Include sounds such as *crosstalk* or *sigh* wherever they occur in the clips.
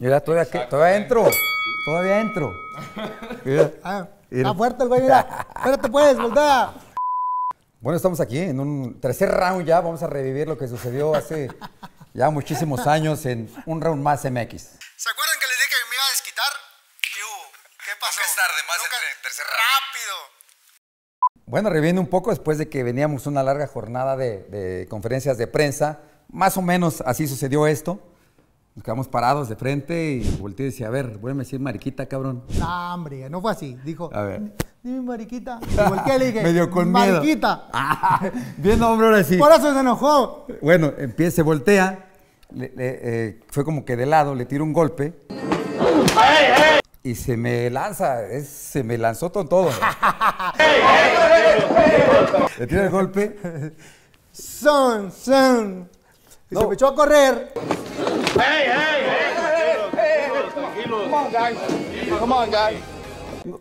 Mira, todavía, todavía entro. Todavía entro. Mira, ah, está fuerte el güey, mira. Espérate puedes verdad Bueno, estamos aquí en un tercer round ya. Vamos a revivir lo que sucedió hace ya muchísimos años en un round más MX. ¿Se acuerdan que les dije que me iba a desquitar? ¿Qué hubo? ¿Qué pasó? Nunca tarde, más Nunca... el tercer round. ¡Rápido! Bueno, reviviendo un poco después de que veníamos una larga jornada de conferencias de prensa, más o menos así sucedió esto. Nos quedamos parados de frente y volteé y decía, a ver, voy a decir mariquita, cabrón. No, hombre, no fue así. Dijo, a ver. dime mariquita. Y qué le dije, Medio con mariquita. *laughs* bien hombre ahora sí. Por eso se enojó. Bueno, empieza, se voltea. Eh, fue como que de lado, le tiro un golpe. Y se me lanza, se me lanzó con todo. *laughs* le tiro el golpe. Son, son. Y se me echó a correr. Hey, hey, Come on, guys. Come on, guys.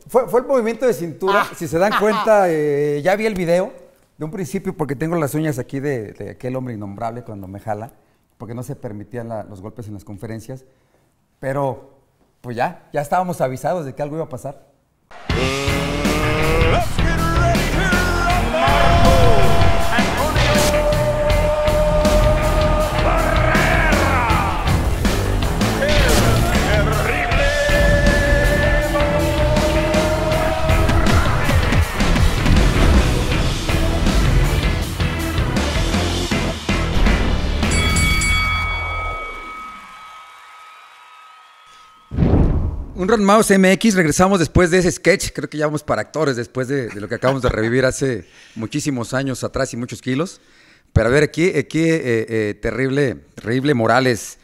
Fue, el movimiento de cintura. Ah. si se dan ah, cuenta, ah, eh, ya vi el video de un principio porque tengo las uñas aquí de, aquel hombre innombrable cuando me jala, porque no se permitían los golpes en las conferencias. Pero, pues ya, ya estábamos avisados de que algo iba a pasar. Ron Mouse MX, regresamos después de ese sketch, creo que ya vamos para actores, después de, lo que acabamos de revivir hace muchísimos años atrás y muchos kilos. Pero a ver, aquí, aquí eh, eh, terrible, terrible Morales.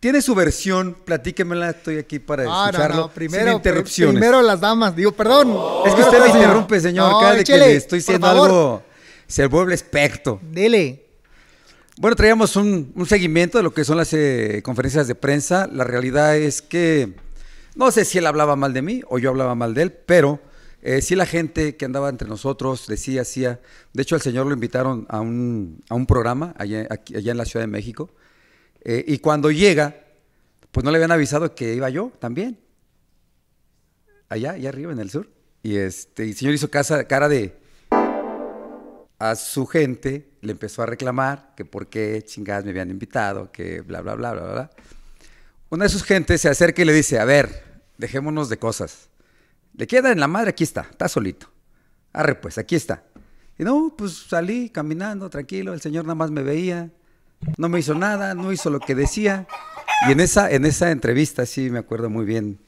Tiene su versión, platíquemela, estoy aquí para ah, escucharlo. Primero, sin interrupciones. Primero las damas, digo, perdón. es que usted me interrumpe, señor, cada que le estoy diciendo algo, se vuelve espectro. Dele. Bueno, traíamos un, seguimiento de lo que son las eh, conferencias de prensa. La realidad es que no sé si él hablaba mal de mí o yo hablaba mal de él, pero si eh, sí la gente que andaba entre nosotros decía, hacía. De hecho, al señor lo invitaron a un, a un programa allá, allá en la Ciudad de México. Eh, y cuando llega, pues no le habían avisado que iba yo también. Allá, allá arriba, en el sur. Y este, el señor hizo cara de. A su gente le empezó a reclamar que por qué chingadas me habían invitado, que bla, bla, bla, bla, bla. Una de sus gentes se acerca y le dice, a ver, dejémonos de cosas. Le queda en la madre, aquí está, está solito. Arre pues, aquí está. Y no, pues salí caminando tranquilo, el señor nada más me veía, no me hizo nada, no hizo lo que decía. Y en esa, en esa entrevista, sí, me acuerdo muy bien,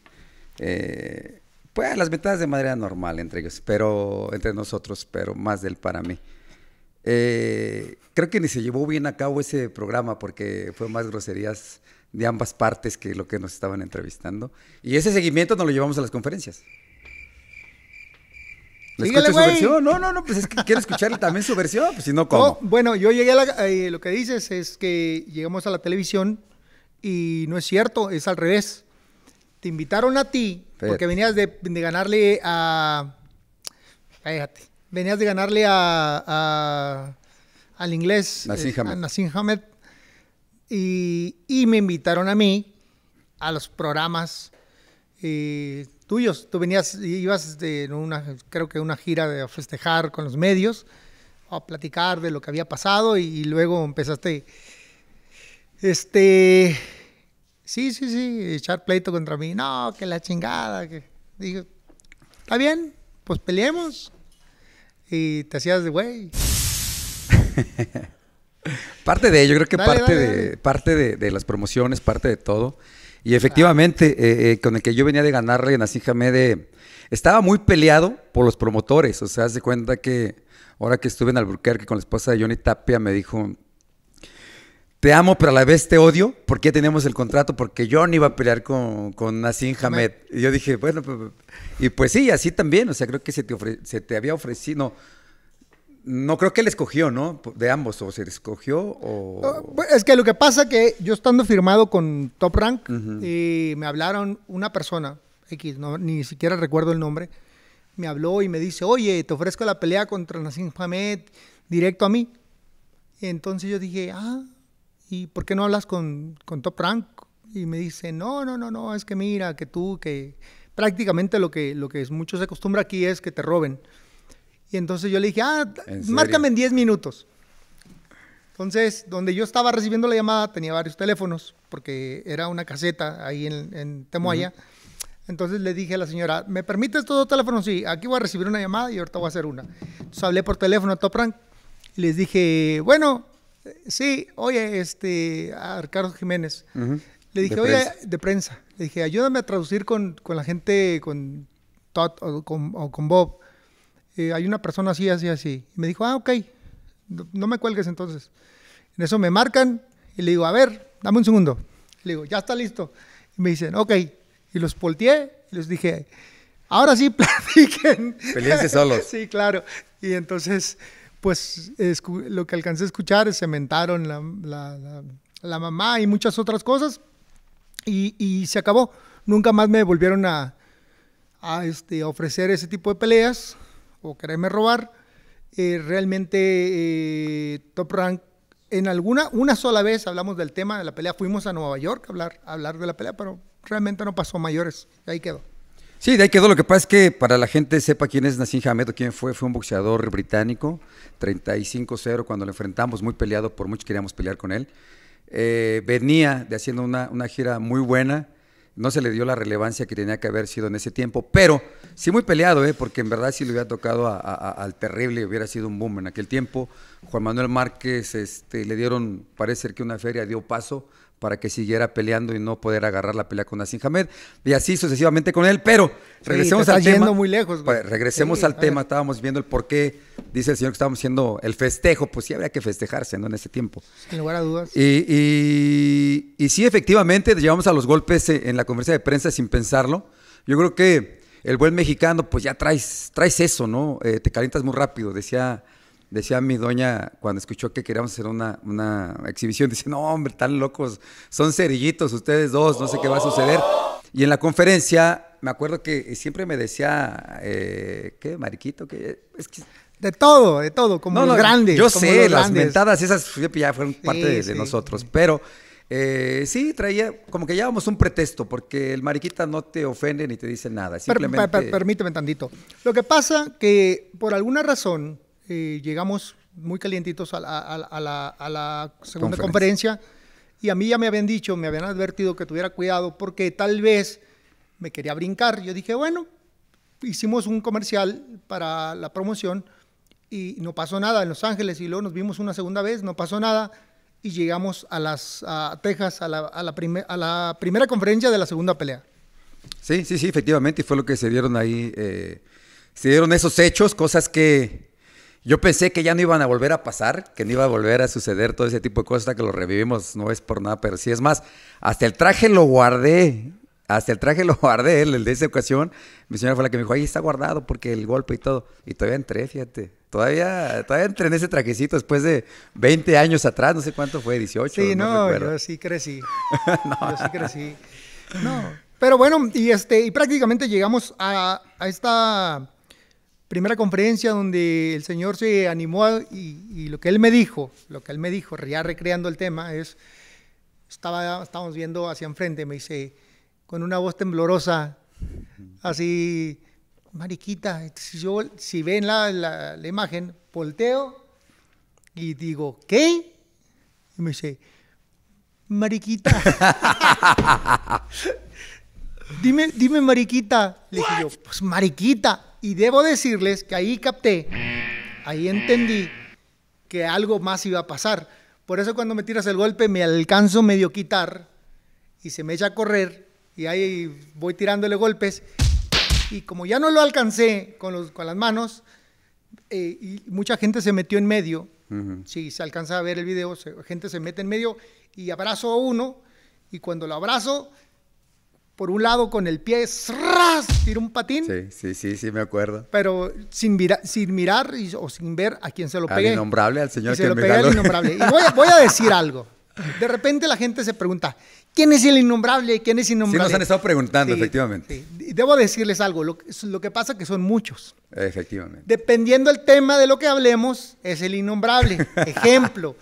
eh, pues las metas de manera normal entre ellos, pero entre nosotros, pero más del para mí. Eh, creo que ni se llevó bien a cabo ese programa porque fue más groserías de ambas partes que lo que nos estaban entrevistando. Y ese seguimiento nos lo llevamos a las conferencias. Sí, Dígale, su versión? No, no, no, pues es que quiero escucharle también su versión, pues si no, ¿cómo? Oh, bueno, yo llegué a la, eh, lo que dices es que llegamos a la televisión y no es cierto, es al revés. Te invitaron a ti porque venías de, ganarle a... Fíjate, venías de ganarle a, al inglés, Nassim eh, Hamed. Nassim Hamed y, me invitaron a mí a los programas eh, tuyos. Tú venías, ibas de una, creo que una gira de festejar con los medios, a platicar de lo que había pasado y, luego empezaste, este, sí, sí, sí, echar pleito contra mí. No, que la chingada. Que... digo, está bien, pues peleemos. Y te hacías de güey. *laughs* Parte de, ello creo que parte, De, parte de, las promociones, parte de todo. Y ah. efectivamente, eh, eh, con el que yo venía de ganarle en Hamed, eh, Estaba muy peleado por los promotores. O sea, se cuenta que ahora que estuve en Albuquerque con la esposa de Johnny Tapia, me dijo, te amo, pero a la vez te odio, porque tenemos el contrato, porque Johnny iba a pelear con, con Nassim Hamed. Y yo dije, bueno, pues, y pues sí, así también, o sea, creo que se te, te había ofrecido, no creo que él escogió, ¿no? De ambos, o se escogió o... Ah, pues, es que lo que pasa es que yo estando firmado con Top Rank y me hablaron una persona, X, no, ni siquiera recuerdo el nombre, me habló y me dice, oye, te ofrezco la pelea contra Nassim Hamed directo a mí. entonces yo dije, ah, ¿y por qué no hablas con, Top Rank? Y me dice, no, no, no, no, es que mira, que tú, que prácticamente lo que, lo que es se acostumbra aquí es que te roben. Y entonces yo le dije, ah, márcame en 10 minutos. Entonces, donde yo estaba recibiendo la llamada, tenía varios teléfonos, porque era una caseta ahí en, en Temoaya. Entonces le dije a la señora, ¿me permite estos dos teléfonos? Sí, aquí voy a recibir una llamada y ahorita voy a hacer una. Entonces hablé por teléfono a Top y les dije, bueno, sí, oye, este, a Ricardo Jiménez. Le dije, oye, de prensa. Le dije, ayúdame a traducir con, con la gente, con Todd con, o con Bob. Eh, hay una persona así, así, así. Y me dijo, ah, ok, no, me cuelgues entonces. En eso me marcan y le digo, a ver, dame un segundo. Le digo, ya está listo. Y me dicen, ok. Y los volteé y les dije, ahora sí, *laughs* platiquen. Peleense solos. *laughs* sí, claro. Y entonces, pues lo que alcancé a escuchar es cementaron la, la, mamá y muchas otras cosas. Y, se acabó. Nunca más me volvieron a, este, a ofrecer ese tipo de peleas o quererme robar, eh, realmente eh, Top Rank en alguna, una sola vez hablamos del tema de la pelea, fuimos a Nueva York a hablar, hablar de la pelea, pero realmente no pasó mayores, ahí quedó. Sí, de ahí quedó. Lo que pasa es que para la gente sepa quién es Nassim Hamed quién fue, fue un boxeador británico, 35-0 cuando lo enfrentamos, muy peleado, por mucho queríamos pelear con él. Eh, venía de haciendo una, una gira muy buena, no se le dio la relevancia que tenía que haber sido en ese tiempo, pero sí muy peleado, ¿eh? porque en verdad si le hubiera tocado al terrible hubiera sido un boom en aquel tiempo. Juan Manuel Márquez este, le dieron, parece ser que una feria dio paso para que siguiera peleando y no poder agarrar la pelea con Nassim Hamed. Y así sucesivamente con él, pero regresemos al tema. muy lejos. Pues, regresemos al tema, estábamos viendo el por qué dice el señor que estábamos haciendo el festejo, pues sí habría que festejarse, ¿no? En ese tiempo. Sin lugar a dudas. Y, sí, efectivamente, llevamos a los golpes en la conferencia de prensa sin pensarlo. Yo creo que el buen mexicano, pues ya traes, traes eso, ¿no? Eh, te calientas muy rápido, decía decía mi doña, cuando escuchó que queríamos hacer una, una exhibición, dice, no, hombre, están locos, son cerillitos ustedes dos, no sé qué va a suceder. Y en la conferencia, me acuerdo que siempre me decía, eh, ¿qué, mariquito? que es que... De todo, de todo, como no, grande Yo sé, las mentadas esas ya fueron parte de, nosotros, pero... Eh, sí, traía, como que llevamos un pretexto, porque el mariquita no te ofende ni te dice nada. permíteme tantito. Lo que pasa que por alguna razón, eh, llegamos muy calientitos a la, segunda conferencia. y a mí ya me habían dicho, me habían advertido que tuviera cuidado porque tal vez me quería brincar. Yo dije, bueno, hicimos un comercial para la promoción y no pasó nada en Los Ángeles y luego nos vimos una segunda vez, no pasó nada y llegamos a, las, a Texas a la, a a la primera conferencia de la segunda pelea. Sí, sí, sí, efectivamente, y fue lo que se dieron ahí, eh, se dieron esos hechos, cosas que yo pensé que ya no iban a volver a pasar, que no iba a volver a suceder todo ese tipo de cosas, hasta que lo revivimos, no es por nada, pero sí es más, hasta el traje lo guardé, hasta el traje *laughs* lo guardé, el, de esa ocasión, mi señora fue la que me dijo, ahí está guardado porque el golpe y todo, y todavía entré, fíjate, todavía, todavía entré en ese trajecito después de 20 años atrás, no sé cuánto fue, 18. Sí, no, no yo sí crecí, *laughs* no. sí crecí, no, pero bueno, y, este, y prácticamente llegamos a esta primera conferencia donde el Señor se animó y, lo que Él me dijo, lo que Él me dijo, ya recreando el tema, es, estaba, estábamos viendo hacia enfrente, me dice, con una voz temblorosa, así, mariquita, si, yo, si ven la, la, imagen, volteo y digo, ¿qué? Y me dice, mariquita. *laughs* dime, dime mariquita. Le dije yo, pues mariquita. Y debo decirles que ahí capté, ahí entendí que algo más iba a pasar. Por eso cuando me tiras el golpe me alcanzo medio quitar y se me echa a correr y ahí voy tirándole golpes. Y como ya no lo alcancé con, con las manos, eh, y mucha gente se metió en medio. Si se alcanza a ver el video, gente se mete en medio y abrazo a uno. Y cuando lo abrazo, por un lado con el pie, ¡zras! tira un patín. Sí, sí, sí, sí, me acuerdo. Pero sin, sin mirar o sin ver a quién se lo pegué. Al innombrable, al señor y lo al Y voy, a decir algo. De repente la gente se pregunta, ¿quién es el innombrable? ¿Quién es innombrable? Sí, nos han estado preguntando, efectivamente. Debo decirles algo, lo, que pasa es que son muchos. Efectivamente. Dependiendo el tema de lo que hablemos, es el innombrable. *laughs* Ejemplo,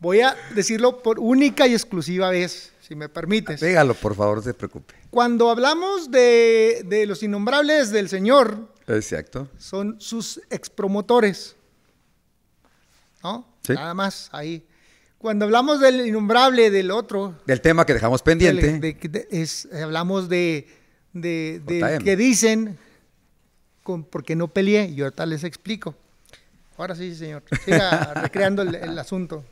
voy a decirlo por única y exclusiva vez, si me permites. Pégalo, por favor, no se preocupe. Cuando hablamos de, los innombrables del Señor, Exacto. son sus expromotores. ¿No? Nada más ahí. Cuando hablamos del innombrable del otro. Del tema que dejamos pendiente. es, hablamos de, de, que dicen con, porque no peleé. Yo ahorita les explico. Ahora sí, señor. Siga *laughs* recreando el, asunto.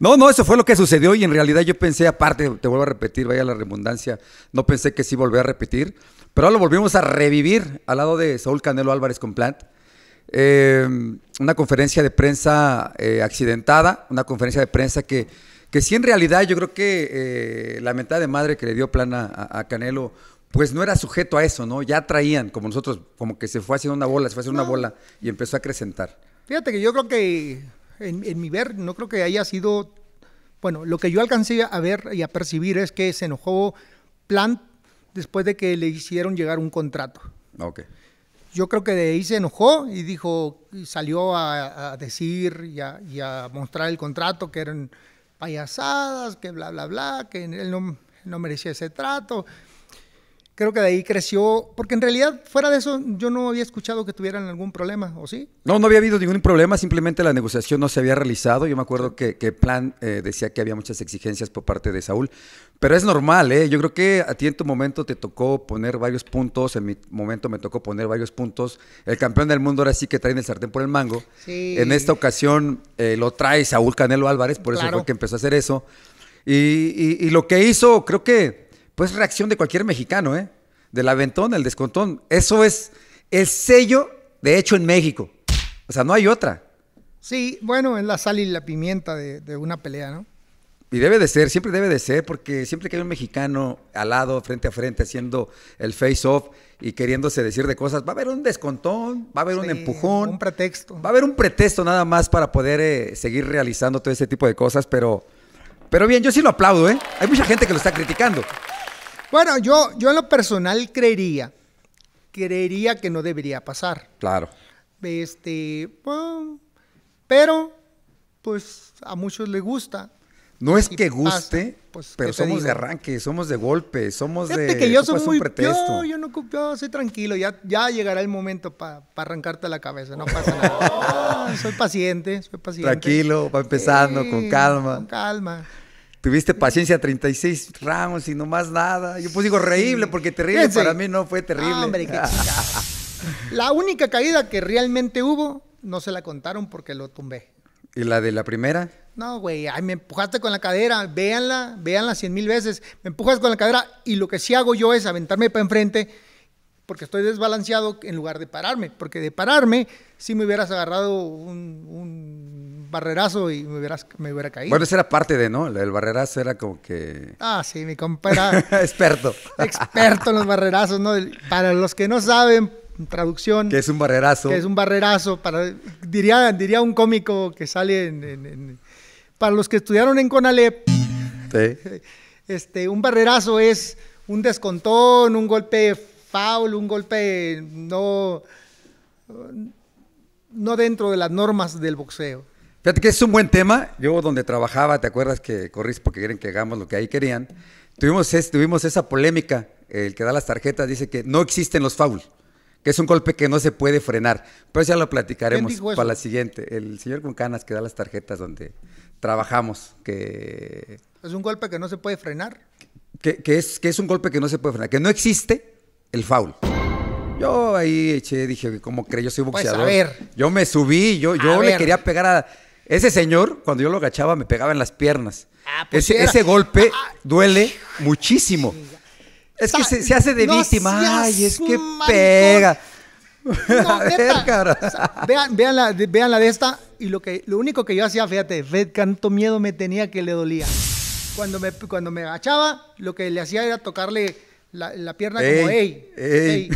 No, no, eso fue lo que sucedió y en realidad yo pensé, aparte, te vuelvo a repetir, vaya la redundancia, no pensé que sí volvía a repetir, pero lo volvimos a revivir al lado de Saúl Canelo Álvarez con Plant. Em, una conferencia de prensa eh, accidentada, una conferencia de prensa que, que sí en realidad yo creo que eh, la mentada de madre que le dio plan a, Canelo, pues no era sujeto a eso, ¿no? Ya traían, como nosotros, como que se fue haciendo una bola, se fue haciendo una bola y empezó a acrecentar. Fíjate que yo creo que en, mi ver, no creo que haya sido, bueno, lo que yo alcancé a ver y a percibir es que se enojó Plant después de que le hicieron llegar un contrato. Ok. Yo creo que de ahí se enojó y dijo, y salió a, decir y a, y a, mostrar el contrato que eran payasadas, que bla, bla, bla, que él no, no merecía ese trato creo que de ahí creció, porque en realidad fuera de eso yo no había escuchado que tuvieran algún problema, ¿o sí? No, no había habido ningún problema, simplemente la negociación no se había realizado. Yo me acuerdo que, Plan eh, decía que había muchas exigencias por parte de Saúl, pero es normal, ¿eh? Yo creo que a ti en tu momento te tocó poner varios puntos, en mi momento me tocó poner varios puntos. El campeón del mundo ahora sí que traen el sartén por el mango. En esta ocasión eh, lo trae Saúl Canelo Álvarez, por eso fue que empezó a hacer eso. y lo que hizo, creo que pues reacción de cualquier mexicano, ¿eh? Del aventón, el descontón. Eso es el sello de hecho en México. O sea, no hay otra. Sí, bueno, es la sal y la pimienta de, una pelea, ¿no? Y debe de ser, siempre debe de ser, porque siempre que hay un mexicano al lado, frente a frente, haciendo el face-off y queriéndose decir de cosas, va a haber un descontón, va a haber un empujón. Un pretexto. Va a haber un pretexto nada más para poder eh, seguir realizando todo ese tipo de cosas, pero, pero bien, yo sí lo aplaudo, ¿eh? Hay mucha gente que lo está criticando. Bueno, yo, yo en lo personal creería, creería que no debería pasar. Claro. Este, pero, pues a muchos les gusta. No es que guste, pues, pero somos de arranque, somos de golpe, somos de. que yo soy muy. Yo, yo, no, soy tranquilo, ya, ya llegará el momento para arrancarte la cabeza, no pasa nada. *laughs* soy paciente, soy paciente. Tranquilo, va empezando, con calma. Con calma. Tuviste paciencia 36 ramos y no más nada. Yo pues digo reíble porque terrible para mí no fue terrible. *laughs* la única caída que realmente hubo no se la contaron porque lo tumbé. ¿Y la de la primera? No, güey, me empujaste con la cadera, véanla, véanla cien mil veces. Me empujas con la cadera y lo que sí hago yo es aventarme para enfrente porque estoy desbalanceado en lugar de pararme. Porque de pararme, sí me hubieras agarrado un barrerazo y me, hubiera caído. Bueno, esa era parte de, ¿no? El barrerazo era como que... Ah, sí, mi compa *laughs* experto. experto en los barrerazos, ¿no? Para los que no saben, traducción... Que es un barrerazo. Que es un barrerazo. Para, diría, diría un cómico que sale en, para los que estudiaron en Conalep, sí. *laughs* este, un barrerazo es un descontón, un golpe foul, un golpe no no dentro de las normas del boxeo. Fíjate que es un buen tema. Yo donde trabajaba, ¿te acuerdas que corrís porque quieren que hagamos lo que ahí querían? Tuvimos, esa polémica. El que da las tarjetas dice que no existen los fouls, que es un golpe que no se puede frenar. Pero ya lo platicaremos para la siguiente. El señor con canas que da las tarjetas donde trabajamos, que... Es un golpe que no se puede frenar. Que, es, que es un golpe que no se puede frenar, que no existe el foul. Yo ahí eché, dije, ¿cómo crees? Yo soy pues, boxeador. ver. Yo me subí, yo, yo le quería pegar a ese señor, cuando yo lo agachaba, me pegaba en las piernas. Ah, pues ese, golpe ah, ah, duele muchísimo. Es que se, hace de víctima. Ay, es que pega. No, *laughs* cara. vean, la, de esta. Y lo, que, lo único que yo hacía, fíjate, ve, tanto miedo me tenía que le dolía. Cuando me, cuando me agachaba, lo que le hacía era tocarle la, pierna como, ¡Ey! *laughs*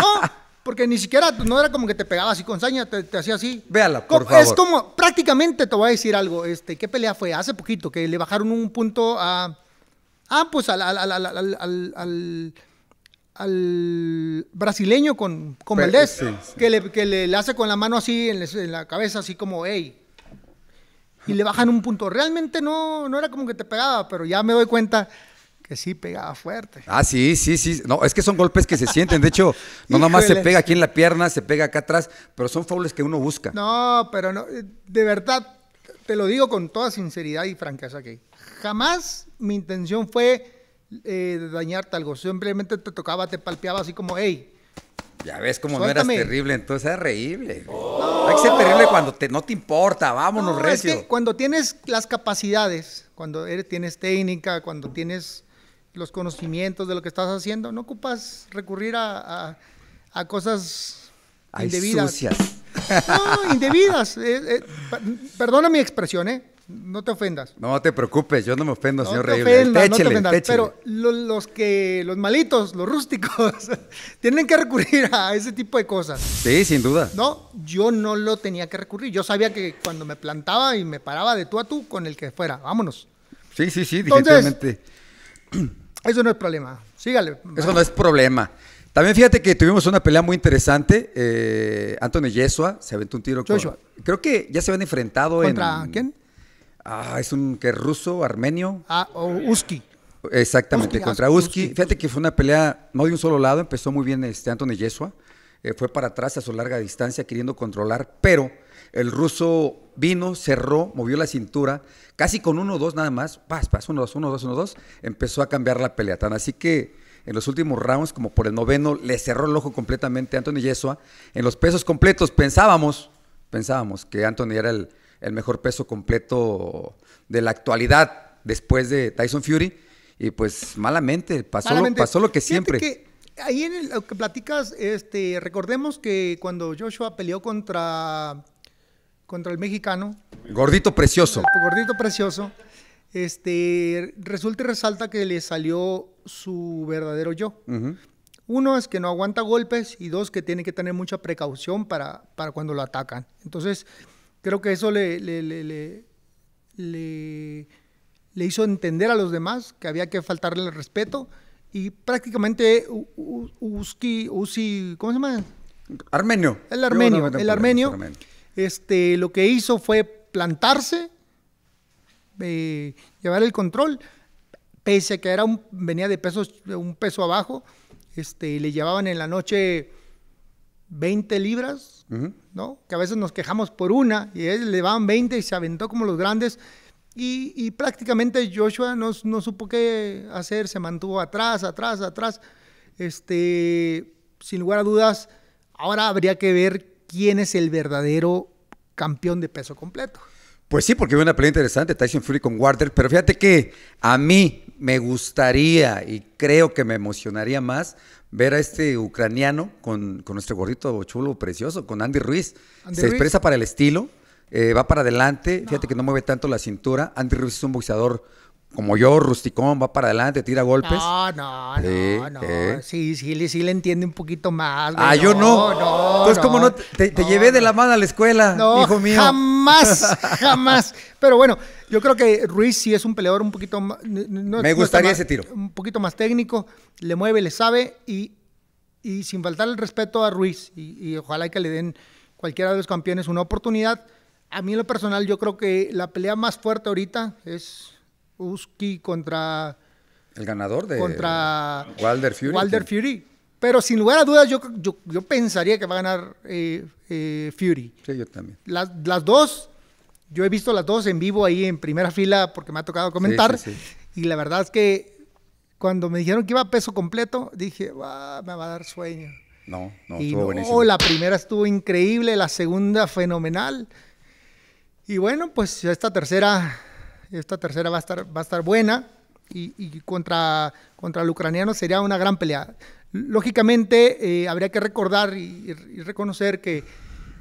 Oh, porque ni siquiera, pues, no era como que te pegaba así con saña, te, hacía así. Véala, por favor. Es como, prácticamente te voy a decir algo, este, ¿qué pelea fue? Hace poquito, que le bajaron un punto a... Ah, pues al, al, al, al, brasileño con, con Valdés, que, le, hace con la mano así en, la cabeza, así como, hey. Y le bajan un punto. Realmente no, no era como que te pegaba, pero ya me doy cuenta que sí pegaba fuerte. Ah, sí, sí, sí. No, es que son golpes que se sienten. De hecho, *laughs* no nomás se pega aquí en la pierna, se pega acá atrás, pero son faules que uno busca. No, pero no, eh, de verdad, te lo digo con toda sinceridad y franqueza que jamás mi intención fue eh, dañarte algo. Simplemente te tocaba, te palpeaba así como, hey. Ya ves cómo no eras terrible, entonces es reíble. Hay que ser terrible cuando te, no te importa, vámonos, no, Es que cuando tienes las capacidades, cuando eres, tienes técnica, cuando tienes los conocimientos de lo que estás haciendo. No ocupas recurrir a, a, cosas indebidas. No, indebidas. Eh, eh, perdona mi expresión, ¿eh? No te ofendas. No te preocupes, yo no me ofendo, señor Rey. no te ofendas, Pero los, que, los malitos, los rústicos, *laughs* tienen que recurrir a ese tipo de cosas. Sí, sin duda. No, yo no lo tenía que recurrir. Yo sabía que cuando me plantaba y me paraba de tú a tú con el que fuera, vámonos. Sí, sí, sí, Entonces, eso no es problema. Sígale. Eso no es problema. También fíjate que tuvimos una pelea muy interesante. Eh, Anthony Yeshua se aventó un tiro creo que ya se habían enfrentado ¿Contra quién? Ah, es un que ruso, armenio. Ah, o Uski. Exactamente, ah, contra Uski. Fíjate que fue una pelea no de un solo lado. Empezó muy bien este Anthony Yeshua. Eh, fue para atrás a su larga distancia queriendo controlar, pero el ruso vino, cerró, movió la cintura, casi con uno o dos nada más, pas, pas, uno, dos, uno, dos, uno, dos, empezó a cambiar la pelea. Tan así que en los últimos rounds, como por el noveno, le cerró el ojo completamente a Anthony Yesua. En los pesos completos pensábamos, pensábamos que Anthony era el, mejor peso completo de la actualidad después de Tyson Fury. Y pues malamente, pasó, Lo, pasó lo que siempre. ahí en lo que platicas, este, recordemos que cuando Joshua peleó contra contra el mexicano. Gordito precioso. Gordito precioso. Este, resulta y resalta que le salió su verdadero yo. Uno es que no aguanta golpes y dos que tiene que tener mucha precaución para, para cuando lo atacan. Entonces, creo que eso le, le, le, le, le hizo entender a los demás que había que faltarle el respeto y prácticamente Uski, Uzi, ¿cómo se llama? Armenio. El armenio, el armenio. Este, lo que hizo fue plantarse, eh, llevar el control, pese a que era un, venía de pesos, un peso abajo, este, le llevaban en la noche 20 libras, ¿no? Que a veces nos quejamos por una, y él le llevaban 20 y se aventó como los grandes. Y, prácticamente Joshua no, supo qué hacer, se mantuvo atrás, atrás, atrás. Este, sin lugar a dudas, ahora habría que ver quién es el verdadero campeón de peso completo. Pues sí, porque hubo una pelea interesante, Tyson Fury con Warder, pero fíjate que a mí me gustaría y creo que me emocionaría más ver a este ucraniano con, nuestro gordito chulo precioso, con Andy Ruiz. Se expresa para el estilo, eh, va para adelante, fíjate que no mueve tanto la cintura. Andy Ruiz es un boxeador como yo, rusticón, va para adelante, tira golpes. No, no, no, no. Sí, sí, sí, le entiende un poquito más. Ah, yo no. no Entonces, no, ¿cómo no? Te, llevé de la mano a la escuela, hijo mío. Jamás, *laughs* jamás. Pero bueno, yo creo que Ruiz sí es un peleador un poquito más. Me gustaría ese tiro. Un poquito más técnico, le mueve, le sabe y, y sin faltar el respeto a Ruiz. Y, y ojalá que le den cualquiera de los campeones una oportunidad. A mí, en lo personal, yo creo que la pelea más fuerte ahorita es Uski contra... El ganador de... Contra... Wilder Fury. Fury. Pero sin lugar a dudas yo, yo, pensaría que va a ganar eh, eh, Fury. Sí, yo también. Las, dos, yo he visto las dos en vivo ahí en primera fila porque me ha tocado comentar. Y la verdad es que cuando me dijeron que iba a peso completo, dije, me va a dar sueño. No, no, y estuvo La primera estuvo increíble, la segunda fenomenal. Y bueno, pues esta tercera esta tercera va a estar, va a estar buena y, contra, contra el ucraniano sería una gran pelea. Lógicamente, eh, habría que recordar y, reconocer que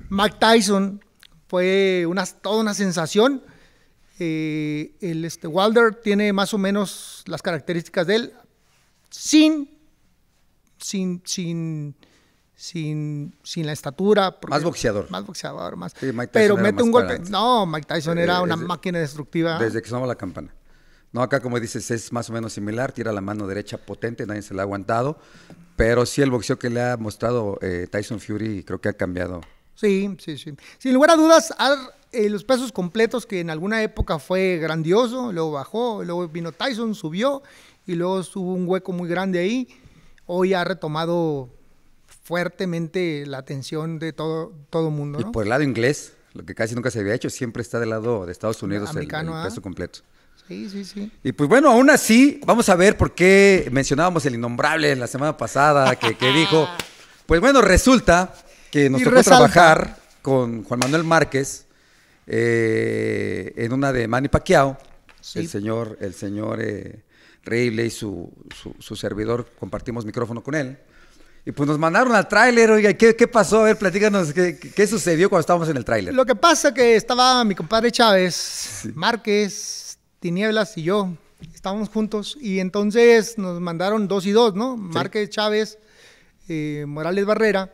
Mike Tyson fue una, toda una sensación. Eh, el este, Wilder tiene más o menos las características de él, sin, sin, sin sin, sin la estatura. Más boxeador. Más boxeador, más. pero mete un golpe. No, Mike Tyson era eh, una eh, máquina destructiva. Desde que sonaba la campana. No, acá como dices es más o menos similar, tira la mano derecha potente, nadie se la ha aguantado, pero sí el boxeo que le ha mostrado eh, Tyson Fury creo que ha cambiado. Sí, sí, sí. Sin lugar a dudas, los pesos completos que en alguna época fue grandioso, luego bajó, luego vino Tyson, subió y luego subió un hueco muy grande ahí, hoy ha retomado fuertemente la atención de todo todo mundo. Y por el lado inglés, lo que casi nunca se había hecho, siempre está del lado de Estados Unidos el, ¿ah? completo. Sí, sí, sí. Y pues bueno, aún así, vamos a ver por qué mencionábamos el innombrable la semana pasada, que, dijo. *laughs* Pues bueno, resulta que nos tocó trabajar con Juan Manuel Márquez eh, en una de Manny Pacquiao. El señor, el señor eh, y su, su servidor, compartimos micrófono con él. Y pues nos mandaron al tráiler, oiga, ¿qué, pasó? A ver, platícanos, ¿qué, sucedió cuando estábamos en el tráiler? Lo que pasa es que estaba mi compadre Chávez, Márquez, Tinieblas y yo, estábamos juntos y entonces nos mandaron dos y dos, ¿no? Márquez, Chávez, eh, Morales Barrera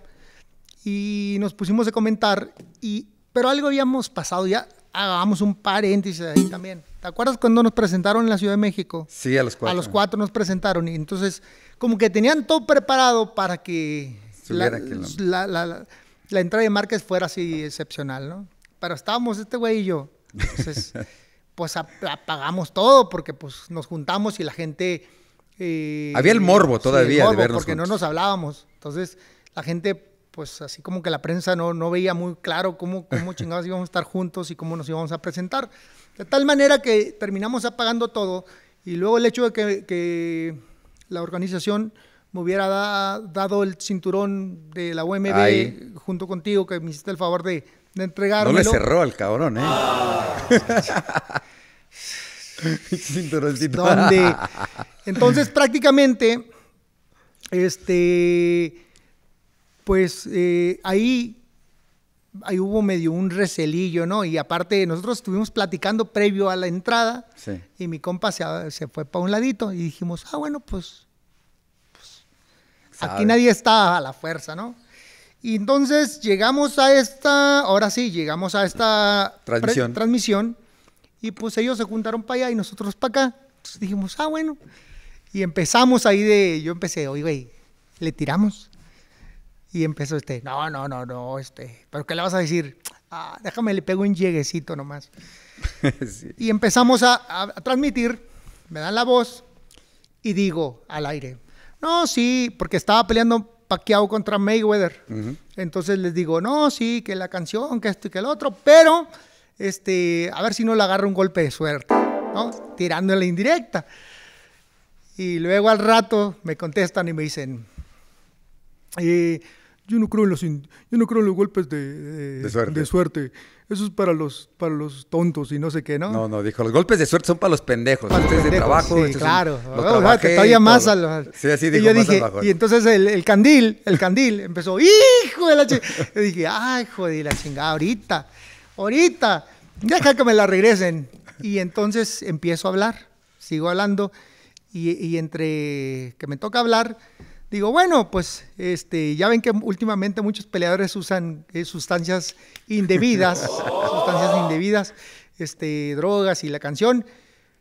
y nos pusimos a comentar, y, pero algo habíamos pasado, ya hagamos un paréntesis ahí también. ¿Te acuerdas cuando nos presentaron en la Ciudad de México? Sí, a los cuatro. A los cuatro nos presentaron. Y entonces, como que tenían todo preparado para que la, entrada de Márquez fuera así excepcional, ¿no? Pero estábamos este güey y yo. Entonces, *laughs* pues apagamos todo porque pues nos juntamos y la gente... Eh, Había el morbo todavía de vernos Porque no nos hablábamos. Entonces, la gente pues así como que la prensa no, veía muy claro cómo, cómo *laughs* chingados íbamos a estar juntos y cómo nos íbamos a presentar. De tal manera que terminamos apagando todo y luego el hecho de que, la organización me hubiera dado el cinturón de la UMB junto contigo, que me hiciste el favor de, entregarlo. No le cerró al cabrón, ¿eh? *laughs* *laughs* entonces prácticamente, este pues eh, ahí, ahí hubo medio un recelillo, ¿no? Y aparte, nosotros estuvimos platicando previo a la entrada y mi compa se, fue para un ladito y dijimos, ah, bueno, pues, pues aquí nadie está a la fuerza, ¿no? Y entonces llegamos a esta, ahora sí, llegamos a esta transmisión. transmisión y pues ellos se juntaron para allá y nosotros para acá. Entonces dijimos, ah, bueno. Y empezamos ahí de, yo empecé, oye, güey, le tiramos. Y empezó este, no, no, no, no, este, ¿pero qué le vas a decir? Ah, déjame, le pego un lleguecito nomás. *laughs* Y empezamos a, transmitir, me dan la voz y digo al aire, no, sí, porque estaba peleando Pacquiao contra Mayweather. Entonces les digo, no, sí, que la canción, que esto y que el otro, pero este, a ver si no le agarro un golpe de suerte, ¿no? Tirando la indirecta. Y luego al rato me contestan y me dicen, y yo no creo en los, yo no creo los golpes de, de, suerte. Eso es para los, para los tontos y no sé qué, ¿no? No, no, dijo, los golpes de suerte son para los pendejos. Para los este de trabajo. Sí, este claro. que todavía más Sí, así dijo, y yo dije, Y entonces el, candil, el candil empezó, ¡hijo de la chingada! yo dije, ¡ay, joder, la chingada! Ahorita, ahorita, deja que me la regresen. Y entonces empiezo a hablar, sigo hablando. y entre que me toca hablar Digo, bueno, pues este, ya ven que últimamente muchos peleadores usan eh, sustancias indebidas, *laughs* sustancias indebidas, este, drogas y la canción.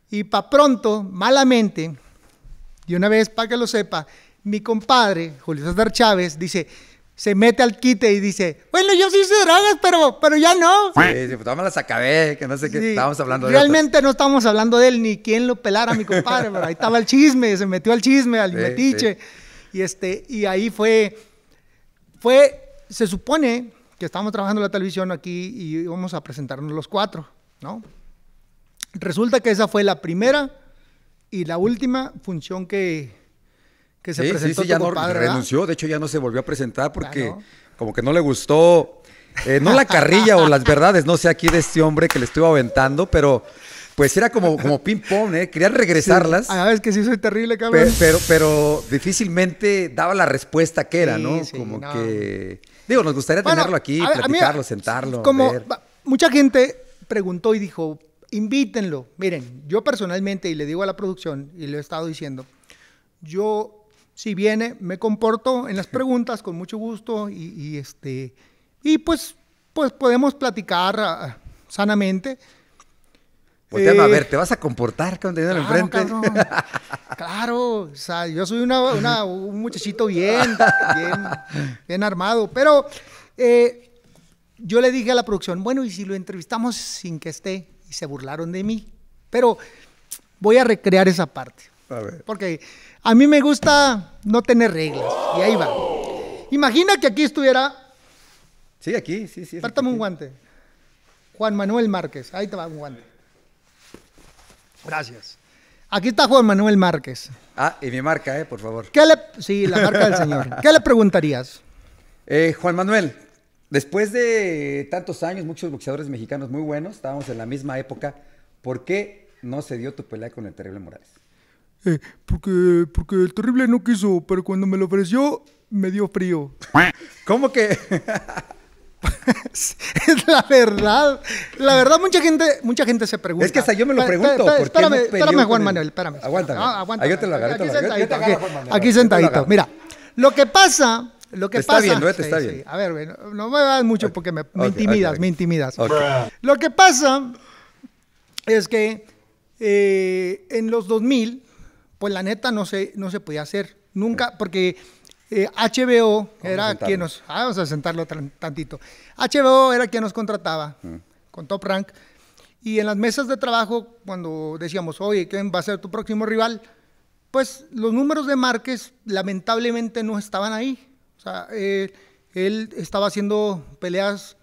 Y para pronto, malamente, y una vez para que lo sepa, mi compadre, Julio César Chávez, dice, se mete al quite y dice, bueno, yo sí hice drogas, pero, pero ya no. Sí, sí, pues me las acabé, que no sé qué estábamos hablando Realmente no estábamos hablando de él ni quién lo pelara, mi compadre, pero ahí estaba el chisme, se metió al chisme, al metiche. Y, este, y ahí fue, fue, se supone que estábamos trabajando en la televisión aquí y íbamos a presentarnos los cuatro, ¿no? Resulta que esa fue la primera y la última función que, que se presentó. Sí, ya no renunció, de hecho ya no se volvió a presentar porque como que no le gustó eh, no la carrilla o las verdades, no sé aquí de este hombre que le estoy aventando, pero pues era como, como ping-pong, ¿eh? Quería regresarlas. Ah, es que sí soy terrible, cabrón. Pero, pero, difícilmente daba la respuesta que era, ¿no? Sí, como que. Digo, nos gustaría tenerlo aquí, platicarlo, sentarlo. Como ver. mucha gente preguntó y dijo, invítenlo. Miren, yo personalmente, y le digo a la producción, y le he estado diciendo, yo, si viene, me comporto en las *laughs* preguntas con mucho gusto y, este. Y pues, pues podemos platicar ah, ah, sanamente a eh, ver, ¿te vas a comportar con claro, enfrente? *laughs* claro, o sea, yo soy un muchachito bien, bien, armado. Pero eh, yo le dije a la producción, bueno, ¿y si lo entrevistamos sin que esté? Y se burlaron de mí. Pero voy a recrear esa parte. A ver. Porque a mí me gusta no tener reglas. Y ahí va. Imagina que aquí estuviera. Sí, aquí, sí, sí. Pártame un guante. Juan Manuel Márquez. Ahí te va un guante. Gracias. Aquí está Juan Manuel Márquez. Ah, y mi marca, eh, por favor. ¿Qué le, sí, la marca del señor. *laughs* ¿Qué le preguntarías? Eh, Juan Manuel, después de tantos años, muchos boxeadores mexicanos muy buenos, estábamos en la misma época, ¿por qué no se dio tu pelea con el Terrible Morales? Eh, porque, porque el Terrible no quiso, pero cuando me lo ofreció, me dio frío. *laughs* ¿Cómo que? *laughs* *laughs* es la verdad. La verdad, mucha gente, mucha gente se pregunta. Es que hasta yo me lo pregunto. ¿por espérame, no espérame, Juan Manuel, espérame. aguanta aguántame. Aquí, Sentadito, aquí, sentadito. Mira, lo que pasa lo que pasa, está bien, está bien. A ver, no, me vas mucho porque me, intimidas, me intimidas. Lo que pasa es que eh, en los 2000, pues la neta no se, no se podía hacer. Nunca, porque HBO eh, era quien nos... Ah, vamos a sentarlo tantito. HBO era quien nos contrataba mm. con Top Rank. Y en las mesas de trabajo, cuando decíamos, oye, ¿quién va a ser tu próximo rival? Pues los números de Márquez lamentablemente no estaban ahí. O sea, él estaba haciendo peleas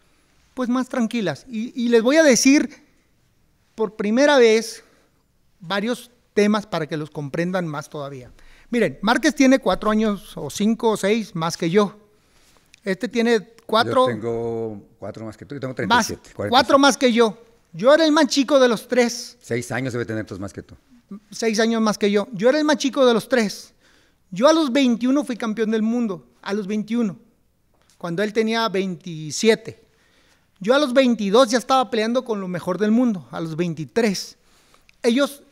pues más tranquilas. y les voy a decir por primera vez varios temas para que los comprendan más todavía. Miren, Márquez tiene cuatro años o cinco o seis más que yo. Este tiene cuatro. Yo tengo cuatro más que tú, yo tengo 37. cuatro más que yo. Yo era el más chico de los tres. Seis años debe tener más que tú. Seis años más que yo. Yo era el más chico de los tres. Yo a los 21 fui campeón del mundo, a los 21, cuando él tenía 27. Yo a los 22 ya estaba peleando con lo mejor del mundo, a los 23. Ellos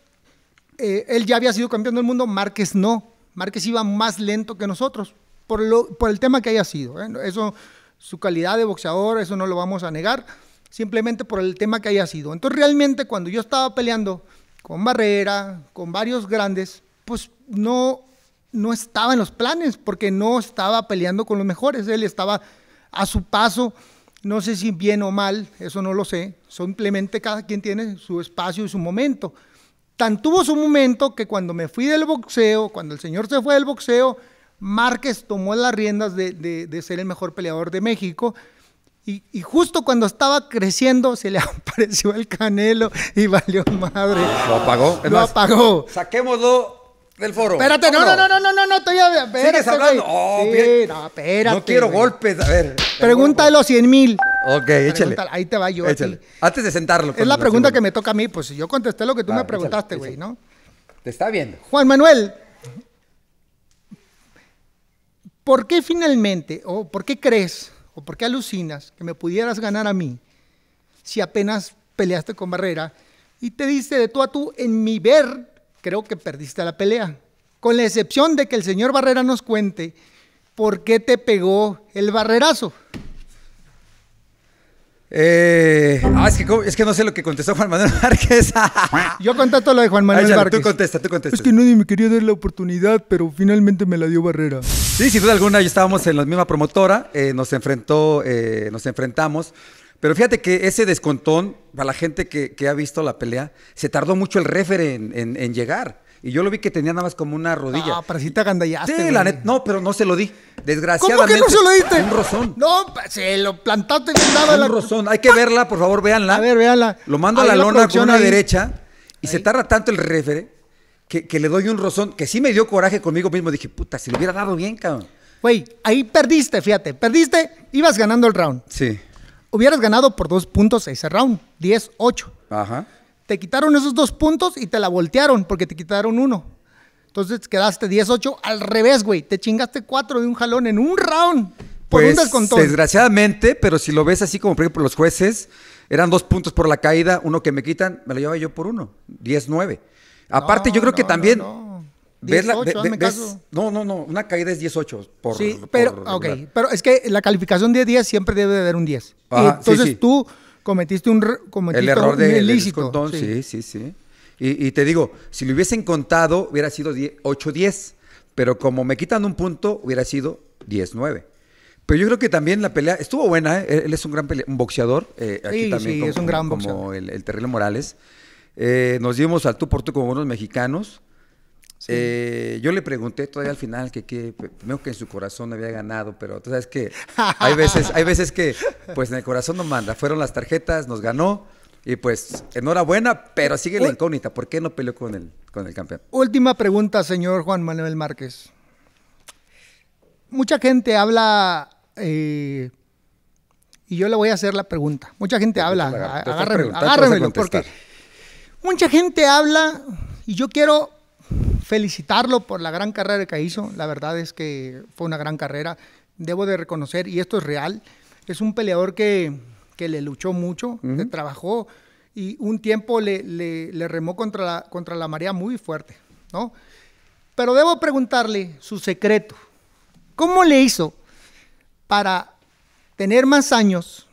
eh, él ya había sido campeón del mundo, Márquez no. Márquez iba más lento que nosotros, por, el tema que haya sido. ¿eh? Eso, su calidad de boxeador, eso no lo vamos a negar, simplemente por el tema que haya sido. Entonces, realmente, cuando yo estaba peleando con Barrera, con varios grandes, pues no, no estaba en los planes, porque no estaba peleando con los mejores. Él estaba a su paso, no sé si bien o mal, eso no lo sé. Simplemente cada quien tiene su espacio y su momento. Tan tuvo su momento que cuando me fui del boxeo, cuando el señor se fue del boxeo, Márquez tomó las riendas de, ser el mejor peleador de México. Y, y, justo cuando estaba creciendo se le *laughs* apareció el canelo y valió madre. Lo apagó. Lo apagó. Saquémoslo del foro. Espérate, no, no, no, no, no, no, no, ¿Sigues hablando? no, espérate. No quiero golpes, a ver. Pregunta de los 100 mil. Ok, échale. Ahí te va yo. Antes de sentarlo. Es la pregunta que me toca a mí, pues yo contesté lo que tú me preguntaste, güey, ¿no? Te está viendo. Juan Manuel, ¿por qué finalmente, o por qué crees, o por qué alucinas que me pudieras ganar a mí si apenas peleaste con Barrera y te dice de tú a tú en mi ver creo que perdiste la pelea. Con la excepción de que el señor Barrera nos cuente por qué te pegó el barrerazo. Eh, ah, es, que, no sé lo que contestó Juan Manuel *laughs* Márquez. Yo contesto lo de Juan Manuel Márquez. Tú contesta, tú contesta. Es que nadie me quería dar la oportunidad, pero finalmente me la dio Barrera. Sí, sin duda alguna, yo estábamos en la misma promotora, eh, nos enfrentó, eh, nos enfrentamos. Pero fíjate que ese descontón, para la gente que, ha visto la pelea, se tardó mucho el refere en, llegar. Y yo lo vi que tenía nada más como una rodilla. Ah, pero si te agandallaste. Sí, la no, pero no se lo di. Desgraciadamente. ¿Cómo que no se lo diste? Un rozón. No, pues, se lo plantaste y Un la... rozón. Hay que verla, por favor, véanla. A ver, véanla. Lo mando a la, lona con una derecha. Y se tarda tanto el refere que, le doy un rozón que sí me dio coraje conmigo mismo. Dije, puta, si le hubiera dado bien, cabrón. Güey, ahí perdiste, fíjate. Perdiste, ibas ganando el round. Sí hubieras ganado por dos puntos ese round, 10-8. Ajá. Te quitaron esos dos puntos y te la voltearon porque te quitaron uno. Entonces quedaste 10-8 al revés, güey. Te chingaste cuatro de un jalón en un round. Por pues, un descontón. Desgraciadamente, pero si lo ves así como por ejemplo los jueces, eran dos puntos por la caída, uno que me quitan, me lo llevaba yo por uno. 10-9. Aparte, yo creo que también ves la, No, no, no, una caída es 18. Por, sí, pero, por, pero es que la calificación de 10 siempre debe de dar un 10. entonces tú cometiste un, el error de, ilícito. sí, sí, sí. Y, te digo, si lo hubiesen contado, hubiera sido 8-10. Pero como me quitan un punto, hubiera sido 10-9. Pero yo creo que también la pelea estuvo buena. ¿eh? Él es un gran pelea, un boxeador. Eh, aquí también como, es un gran Como el, el Morales. Eh, nos dimos al tú por tú como unos mexicanos. Eh, yo le pregunté todavía al final que, que pues, que en su corazón había ganado, pero tú sabes que hay veces, hay veces que pues en el corazón no manda. Fueron las tarjetas, nos ganó. Y pues, enhorabuena, pero sigue la incógnita. ¿Por qué no peleó con el, con el campeón? Última pregunta, señor Juan Manuel Márquez. Mucha gente habla, eh, y yo le voy a hacer la pregunta. Mucha gente habla, agárremelo, agárremelo porque mucha gente habla, y yo quiero felicitarlo por la gran carrera que hizo. La verdad es que fue una gran carrera. Debo de reconocer, y esto es real, es un peleador que, le luchó mucho, le trabajó y un tiempo le, le, remó contra la, contra la marea muy fuerte, ¿no? Pero debo preguntarle su secreto. ¿Cómo le hizo para tener más años,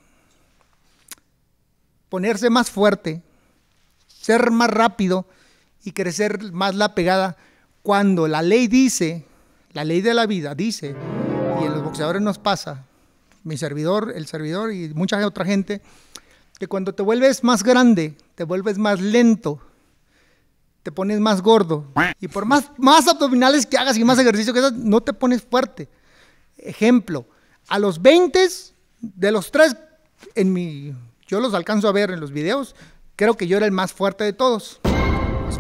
ponerse más fuerte, ser más rápido y crecer más la pegada cuando la ley dice, la ley de la vida dice, y en los boxeadores nos pasa, mi servidor, el servidor y mucha otra gente, que cuando te vuelves más grande, te vuelves más lento, te pones más gordo. Y por más, más abdominales que hagas y más ejercicio que hagas, no te pones fuerte. Ejemplo, a los 20, de los tres, en mi, yo los alcanzo a ver en los videos, creo que yo era el más fuerte de todos,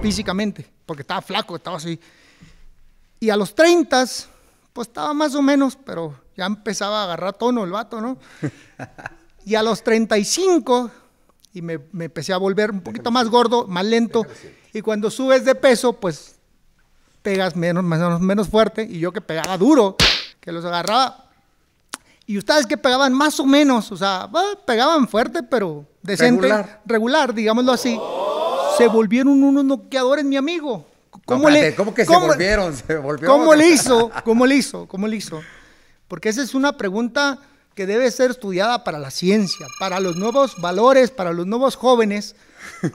físicamente porque estaba flaco, estaba así. Y a los 30, pues estaba más o menos, pero ya empezaba a agarrar tono el vato, ¿no? *laughs* Y a los 35, y me, me empecé a volver un poquito más gordo, más lento. Y cuando subes de peso, pues pegas menos, menos, menos fuerte. Y yo que pegaba duro, que los agarraba. Y ustedes que pegaban más o menos, o sea, ah, pegaban fuerte, pero decente, regular, regular digámoslo así. Oh. Se volvieron unos noqueadores, mi amigo. ¿Cómo, le, que se volvieron? ¿Cómo le hizo? ¿Cómo le hizo? ¿Cómo le hizo? Porque esa es una pregunta que debe ser estudiada para la ciencia, para los nuevos valores, para los nuevos jóvenes.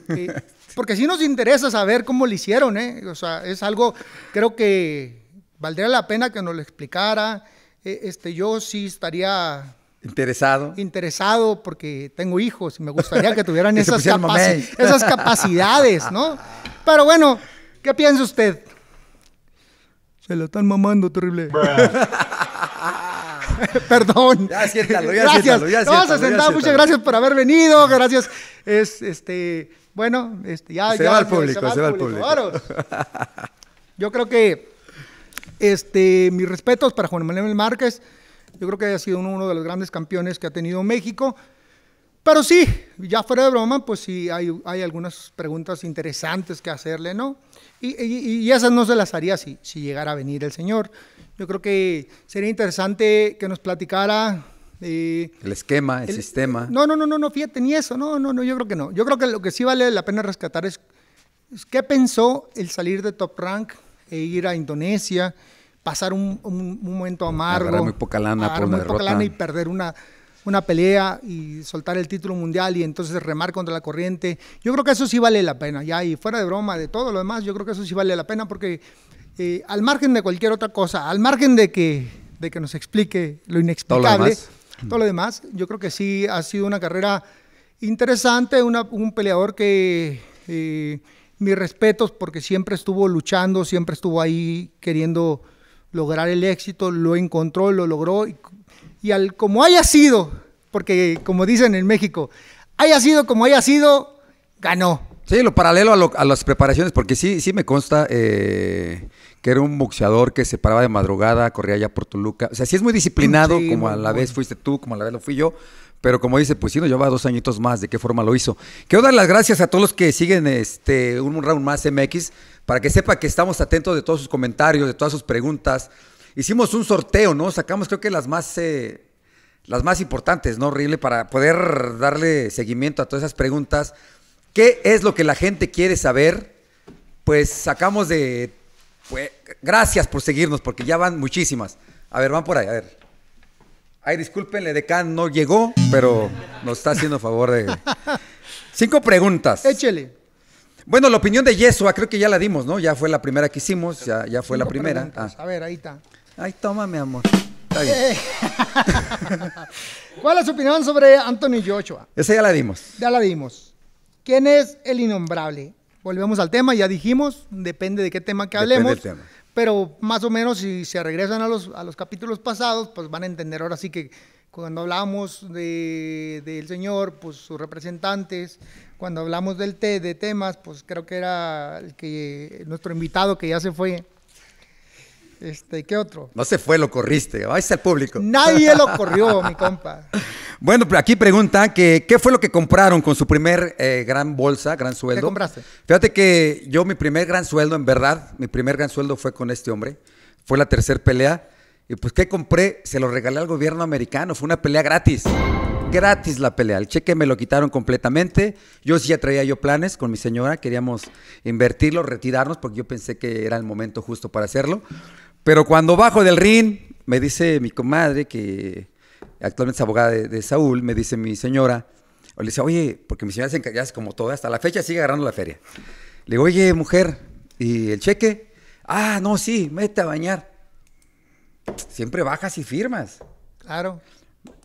Eh, *laughs* porque sí nos interesa saber cómo le hicieron, ¿eh? O sea, es algo, creo que valdría la pena que nos lo explicara. Eh, este, yo sí estaría Interesado. Interesado porque tengo hijos y me gustaría que *laughs* tuvieran esas, esas capacidades, ¿no? Pero bueno, ¿qué piensa usted? Se lo están mamando terrible. *laughs* Perdón. Ya siéntalo, ya siéntalo. Ya Muchas gracias por haber venido. Gracias. Es, este, bueno, este, ya. Se va al público, se va, al público. público. Yo creo que, este, mis respetos para Juan Manuel Márquez. Yo creo que ha sido uno, de los grandes campeones que ha tenido México. Pero sí, ya fuera de broma, pues sí hay, hay algunas preguntas interesantes que hacerle, ¿no? Y, esas no se las haría si, si llegara a venir el Señor. Yo creo que sería interesante que nos platicara eh, el esquema, el, sistema. No, no, no, no, no, fíjate, ni eso, no, no, no, yo creo que no. Yo creo que lo que sí vale la pena rescatar es qué pensó el salir de Top Rank e ir a Indonesia, pasar un, momento amargo. muy poca lana muy y perder una, pelea y soltar el título mundial y entonces remar contra la corriente. Yo creo que eso sí vale la pena, ya, y fuera de broma, de todo lo demás, yo creo que eso sí vale la pena porque eh, al margen de cualquier otra cosa, al margen de que, de que nos explique lo inexplicable, todo lo, demás, yo creo que sí ha sido una carrera interesante, un peleador que... Eh, mis respetos porque siempre estuvo luchando, siempre estuvo ahí queriendo lograr el éxito, lo encontró, lo logró, y, al como haya sido, porque como dicen en México, haya sido como haya sido, ganó. Sí, lo paralelo a, las preparaciones, porque sí, sí me consta eh, que era un boxeador que se paraba de madrugada, corría allá por Toluca. O sea, sí es muy disciplinado, como a la vez fuiste tú, como a la vez lo fui yo, pero como dice, pues sí, no lleva dos añitos más de qué forma lo hizo. Quiero dar las gracias a todos los que siguen este, un round más MX para que sepa que estamos atentos de todos sus comentarios, de todas sus preguntas. Hicimos un sorteo, ¿no? Sacamos creo que las más, eh, las más importantes, ¿no, horrible, Para poder darle seguimiento a todas esas preguntas. ¿Qué es lo que la gente quiere saber? Pues sacamos de... Pues, gracias por seguirnos porque ya van muchísimas. A ver, van por ahí, a ver. Ay, discúlpenle, de decán no llegó, pero nos está haciendo favor de... Cinco preguntas. Échele. Bueno, la opinión de Yesua, creo que ya la dimos, ¿no? Ya fue la primera que hicimos, ya, fue la primera. Ah. A ver, ahí está. Ay, toma, mi amor. Eh. *laughs* ¿Cuál es su opinión sobre Anthony Joshua? Esa ya la dimos. Ya la dimos. ¿Quién es el innombrable? Volvemos al tema, ya dijimos, depende de qué tema que hablemos pero más o menos si se regresan a los, capítulos pasados, pues van a entender ahora sí que cuando hablamos del de, Señor, pues sus representantes, cuando hablamos del té, de temas, pues creo que era el que, nuestro invitado que ya se fue, este, ¿Qué otro? No se fue, lo corriste. Ahí está el público. Nadie lo *laughs* corrió, mi compa. Bueno, aquí pregunta que qué fue lo que compraron con su primer eh, gran bolsa, gran sueldo. ¿Qué compraste? Fíjate que yo mi primer gran sueldo, en verdad, mi primer gran sueldo fue con este hombre. Fue la tercera pelea. Y pues, ¿qué compré? Se lo regalé al gobierno americano. Fue una pelea gratis gratis la pelea. El cheque me lo quitaron completamente. Yo sí ya traía yo planes con mi señora, queríamos invertirlo, retirarnos, porque yo pensé que era el momento justo para hacerlo. Pero cuando bajo del rin, me dice mi comadre, que actualmente es abogada de, Saúl, me dice mi señora, le dice, oye, porque mi señora se encarga, como todo, hasta la fecha sigue agarrando la feria. Le digo, oye, mujer, ¿y el cheque? Ah, no, sí, mete a bañar. Siempre bajas y firmas. Claro.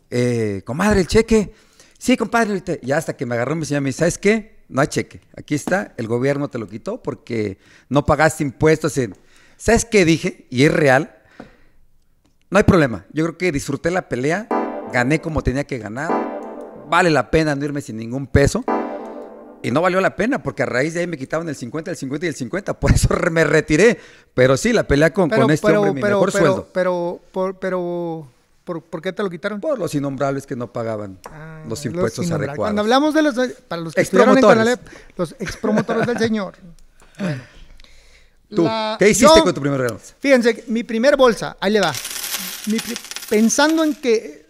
Eh, comadre, el cheque. Sí, compadre, Y hasta que me agarró mi señora me dice, ¿sabes qué? No hay cheque. Aquí está, el gobierno te lo quitó porque no pagaste impuestos en ¿Sabes qué dije? Y es real. No hay problema. Yo creo que disfruté la pelea, gané como tenía que ganar. Vale la pena no irme sin ningún peso. Y no valió la pena porque a raíz de ahí me quitaban el 50, el 50 y el 50. Por eso *laughs* me retiré. Pero sí, la pelea con, este pero, hombre, mi pero, mejor sueldo. Pero, pero, ¿por, qué te lo quitaron? Por los innombrables que no pagaban ah, los impuestos adecuados. Cuando hablamos de los, para los que estuvieron en los expromotores del señor. *laughs* Bueno. ¿qué hiciste con tu primer regalo? Fíjense, mi primer bolsa, ahí le va. pensando en que,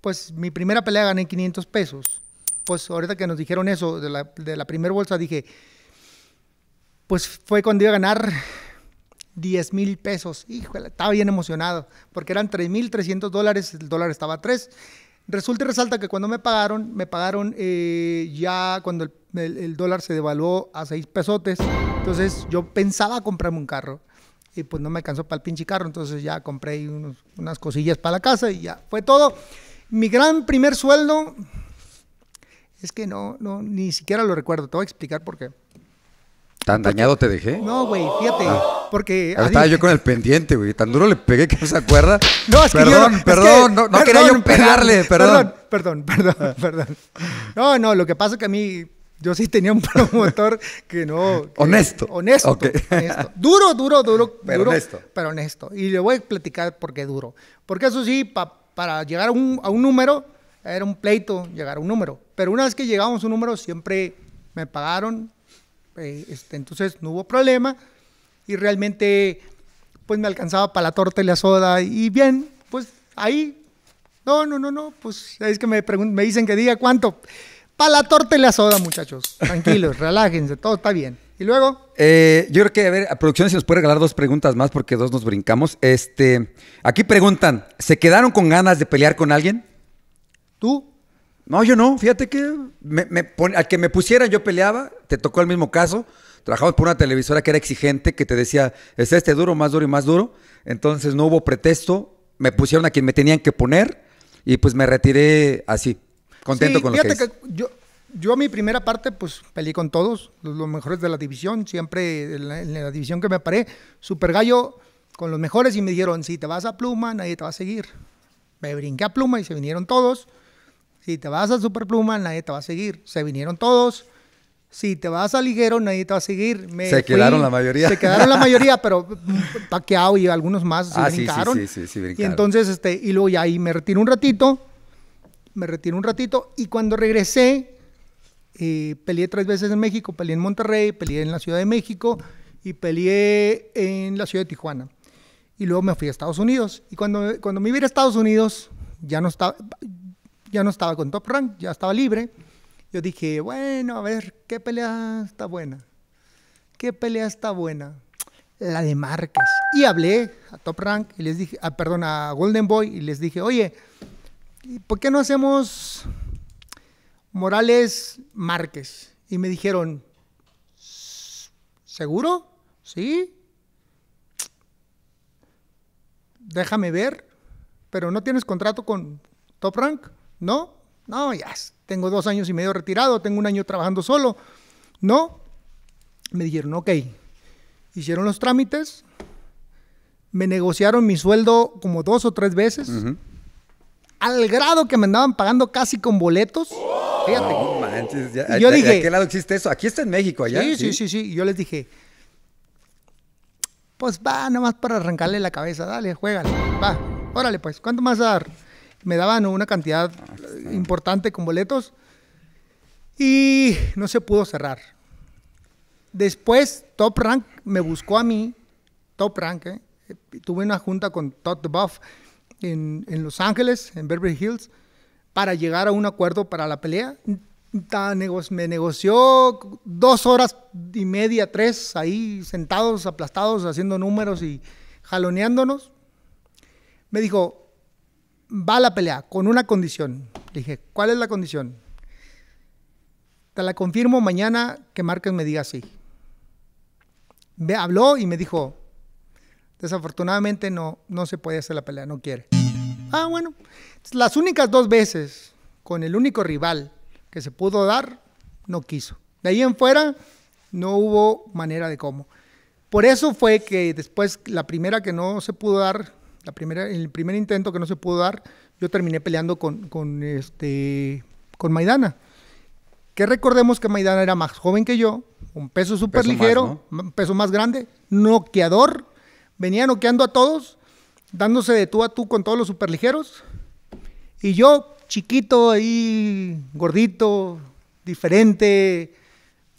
pues, mi primera pelea gané 500 pesos. Pues ahorita que nos dijeron eso de la, primera bolsa, dije, pues fue cuando iba a ganar 10 mil pesos. Híjole, estaba bien emocionado, porque eran 3 mil 300 dólares, el dólar estaba a 3. Resulta y resalta que cuando me pagaron, me pagaron eh, ya cuando el, el, dólar se devaluó a seis pesotes. Entonces yo pensaba comprarme un carro y pues no me alcanzó para el pinche carro. Entonces ya compré unas cosillas para la casa y ya fue todo. Mi gran primer sueldo es que no, no, ni siquiera lo recuerdo. Te voy a explicar por qué. ¿Tan dañado te dejé? No, güey, fíjate, ah. porque... estaba yo con el pendiente, güey, tan duro le pegué que no se acuerda. No, es perdón, que perdón, no, quería yo pegarle, perdón. Perdón, perdón, *laughs* perdón, No, no, lo que pasa es que a mí yo sí tenía un *laughs* promotor que no... honesto. Honesto, Duro, duro, duro. *laughs* Pero duro, honesto. Pero honesto. Y le voy a platicar por qué duro. Porque eso sí, para llegar a un, a un número, era un pleito llegar a un número. Pero una vez que llegamos a un número, siempre me pagaron eh, este, entonces no hubo problema y realmente pues me alcanzaba para la torta y la soda y bien, pues ahí, no, no, no, no, pues es que me, me dicen que diga cuánto. Para la torta y la soda, muchachos. Tranquilos, *laughs* relájense, todo está bien. ¿Y luego? Eh, yo creo que, a ver, a producción se nos puede regalar dos preguntas más porque dos nos brincamos. Este, aquí preguntan, ¿se quedaron con ganas de pelear con alguien? ¿Tú? No, yo no. Fíjate que me, al que me pusieran yo peleaba. Te tocó el mismo caso. Trabajamos por una televisora que era exigente, que te decía, es este duro, más duro y más duro. Entonces no hubo pretexto. Me pusieron a quien me tenían que poner y pues me retiré así, contento con lo que, que yo, yo a mi primera parte, pues peleé con todos, los, mejores de la división, siempre en la, división que me paré, Super Gallo con los mejores y me dijeron, si te vas a Pluma, nadie te va a seguir. Me brinqué a Pluma y se vinieron todos. Si te vas a Superpluma, nadie te va a seguir. Se vinieron todos. Si te vas a Ligero, nadie te va a seguir. se quedaron la mayoría. Se quedaron la mayoría, pero *laughs* paqueado y algunos más se ah, brincaron. Sí, sí, sí, Y entonces, este, y luego ya ahí me retiro un ratito. Me retiro un ratito. Y cuando regresé, eh, peleé tres veces en México. Peleé en Monterrey, peleé en la Ciudad de México y peleé en la Ciudad de Tijuana. Y luego me fui a Estados Unidos. Y cuando, cuando me iba a Estados Unidos, ya no estaba ya no estaba con Top Rank, ya estaba libre. Yo dije, bueno, a ver, ¿qué pelea está buena? ¿Qué pelea está buena? La de marcas. Y hablé a Top Rank y les dije, ah, perdón, a Golden Boy y les dije, oye, ¿por qué no hacemos Morales Márquez? Y me dijeron, ¿seguro? ¿Sí? Déjame ver, pero no tienes contrato con Top Rank. No, no, ya, tengo dos años y medio retirado, tengo un año trabajando solo. No, me dijeron, ok, hicieron los trámites, me negociaron mi sueldo como dos o tres veces, al grado que me andaban pagando casi con boletos. Fíjate. yo dije, qué lado existe eso? Aquí está en México, allá. Sí, sí, sí, sí. yo les dije, pues va, más para arrancarle la cabeza, dale, juega, va, órale pues, ¿cuánto más a dar? me daban una cantidad ah, importante con boletos y no se pudo cerrar. Después Top Rank me buscó a mí, Top Rank, eh, tuve una junta con Todd Buff en, en Los Ángeles, en Beverly Hills, para llegar a un acuerdo para la pelea. Me negoció dos horas y media, tres, ahí sentados, aplastados, haciendo números y jaloneándonos. Me dijo, va a la pelea con una condición. Le dije, ¿cuál es la condición? Te la confirmo mañana que Márquez me diga sí. Me habló y me dijo, desafortunadamente no, no se puede hacer la pelea, no quiere. Ah, bueno, las únicas dos veces con el único rival que se pudo dar, no quiso. De ahí en fuera no hubo manera de cómo. Por eso fue que después la primera que no se pudo dar la primera, el primer intento que no se pudo dar, yo terminé peleando con, este, con Maidana. Que recordemos que Maidana era más joven que yo, un peso súper ligero, un peso más grande, noqueador, venía noqueando a todos, dándose de tú a tú con todos los súper ligeros. Y yo, chiquito ahí, gordito, diferente,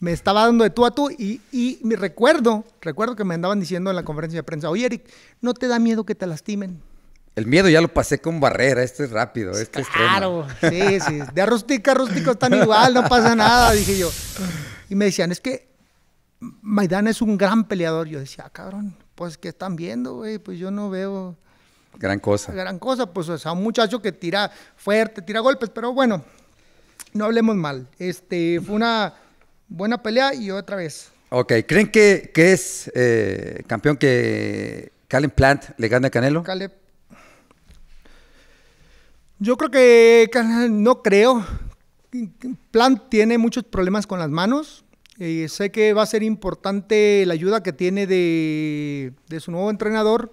me estaba dando de tú a tú y, y me recuerdo, recuerdo que me andaban diciendo en la conferencia de prensa, oye Eric, ¿no te da miedo que te lastimen? El miedo ya lo pasé con barrera, esto es rápido, esto claro, es Claro, sí, sí, de rústica a rústico están igual, no pasa nada, dije yo. Y me decían, es que Maidana es un gran peleador. Yo decía, ah, cabrón, pues ¿qué están viendo, güey? Pues yo no veo... Gran cosa. Gran cosa, pues o sea, un muchacho que tira fuerte, tira golpes, pero bueno, no hablemos mal. Este, fue una buena pelea y otra vez. Ok, ¿creen que, es eh, campeón que calen Plant le gane a Canelo? Caleb. Yo creo que no creo. Plant tiene muchos problemas con las manos. Eh, sé que va a ser importante la ayuda que tiene de, su nuevo entrenador.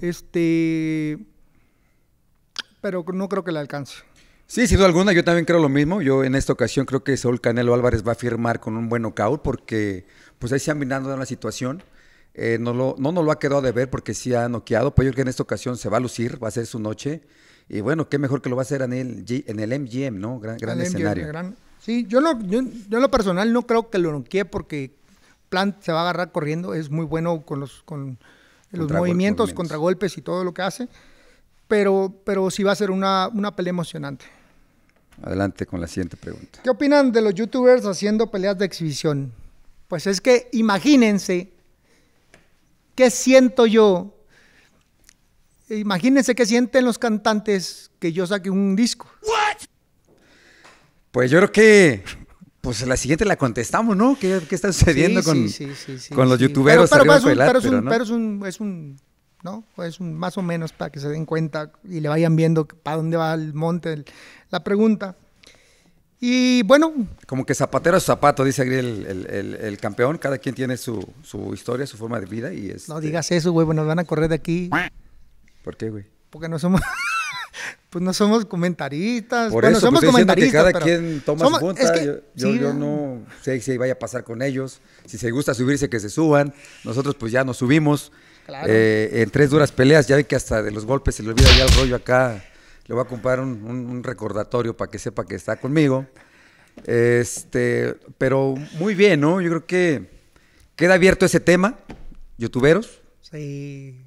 Este, pero no creo que le alcance. Sí, sin duda alguna, yo también creo lo mismo. Yo en esta ocasión creo que Saúl Canelo Álvarez va a firmar con un buen knockout porque pues ahí se ha mirando la situación. Eh, no, lo, no nos lo ha quedado de ver porque sí ha noqueado, Pero yo creo que en esta ocasión se va a lucir, va a ser su noche. Y bueno, qué mejor que lo va a hacer en el, en el MGM, ¿no? Gran, escenario. Sí, yo, yo, en lo personal no creo que lo noquee porque Plant se va a agarrar corriendo, es muy bueno con los, con los movimientos, contragolpes y todo lo que hace, pero, pero sí va a ser una, una pelea emocionante. Adelante con la siguiente pregunta. ¿Qué opinan de los youtubers haciendo peleas de exhibición? Pues es que imagínense qué siento yo. Imagínense qué sienten los cantantes que yo saque un disco. ¿Qué? Pues yo creo que pues la siguiente la contestamos, ¿no? ¿Qué, está sucediendo con, con los youtuberos? Pero, es un ¿no? Pues más o menos para que se den cuenta y le vayan viendo para dónde va el monte la pregunta. Y bueno. Como que zapatero es zapato, dice el, el, campeón. Cada quien tiene su, historia, su forma de vida. y es. Este no digas eso, güey, nos van a correr de aquí. ¿Por qué, güey? Porque no somos. *laughs* pues no somos comentaristas. Por somos pues, comentaristas. cada quien toma su punta. yo, yo, no sé si vaya a pasar con ellos. Si se gusta subirse, que se suban. Nosotros, pues ya nos subimos. Eh, en tres duras peleas, ya ve que hasta de los golpes se le olvida ya el rollo acá. Le voy a comprar un, recordatorio para que sepa que está conmigo. Este, pero muy bien, ¿no? Yo creo que queda abierto ese tema, youtuberos. Sí.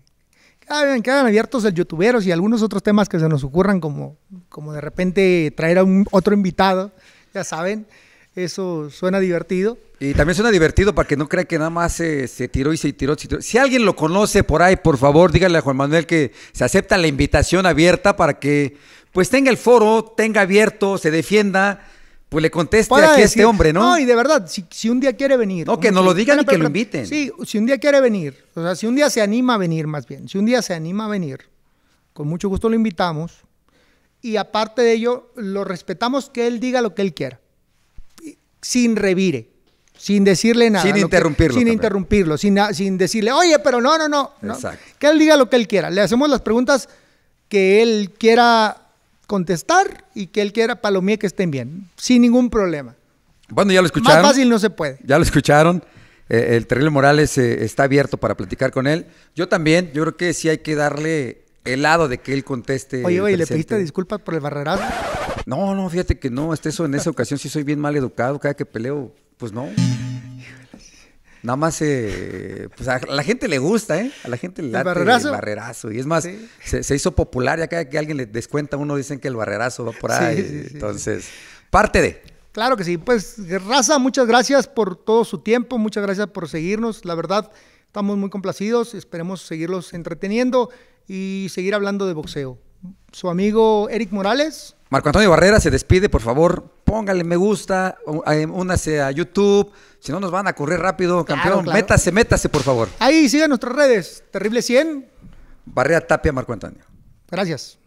Quedan, abiertos el youtuberos y algunos otros temas que se nos ocurran, como, como de repente traer a un, otro invitado, ya saben. Eso suena divertido. Y también suena divertido para que no crea que nada más se, tiró y se tiró, Si alguien lo conoce por ahí, por favor, dígale a Juan Manuel que se acepta la invitación abierta para que pues tenga el foro, tenga abierto, se defienda, pues le conteste a este hombre, ¿no? No, y de verdad, si, un día quiere venir. No, que nos lo digan y que lo inviten. Sí, si un día quiere venir, o sea, si un día se anima a venir más bien, si un día se anima a venir, con mucho gusto lo invitamos. Y aparte de ello, lo respetamos que él diga lo que él quiera sin revire, sin decirle nada. Sin interrumpirlo. sin interrumpirlo, sin, sin decirle, oye, pero no, no, no, Que él diga lo que él quiera. Le hacemos las preguntas que él quiera contestar y que él quiera palomía que estén bien, sin ningún problema. Bueno, ya lo escucharon. Más fácil no se puede. Ya lo escucharon. Eh, el Terrible Morales eh, está abierto para platicar con él. Yo también, yo creo que sí hay que darle el lado de que él conteste. Oye, oye, ¿le pediste disculpas por el barrerazo? No, no, fíjate que no, eso en esa ocasión sí soy bien mal educado, cada que peleo, pues no. Nada más, eh, pues a la gente le gusta, ¿eh? A la gente le late ¿El barrerazo? Y es más, se, hizo popular, ya cada que alguien le descuenta, uno dicen que el barrerazo va por ahí. Entonces, parte de. Claro que sí. Pues, Raza, muchas gracias por todo su tiempo, muchas gracias por seguirnos. La verdad, estamos muy complacidos. Esperemos seguirlos entreteniendo y seguir hablando de boxeo su amigo Eric Morales. Marco Antonio Barrera se despide, por favor, póngale me gusta, eh, únase a YouTube, si no nos van a correr rápido, campeón, métase, métase, por favor. Ahí, sigan nuestras redes, Terrible 100. Barrera Tapia, Marco Antonio. Gracias.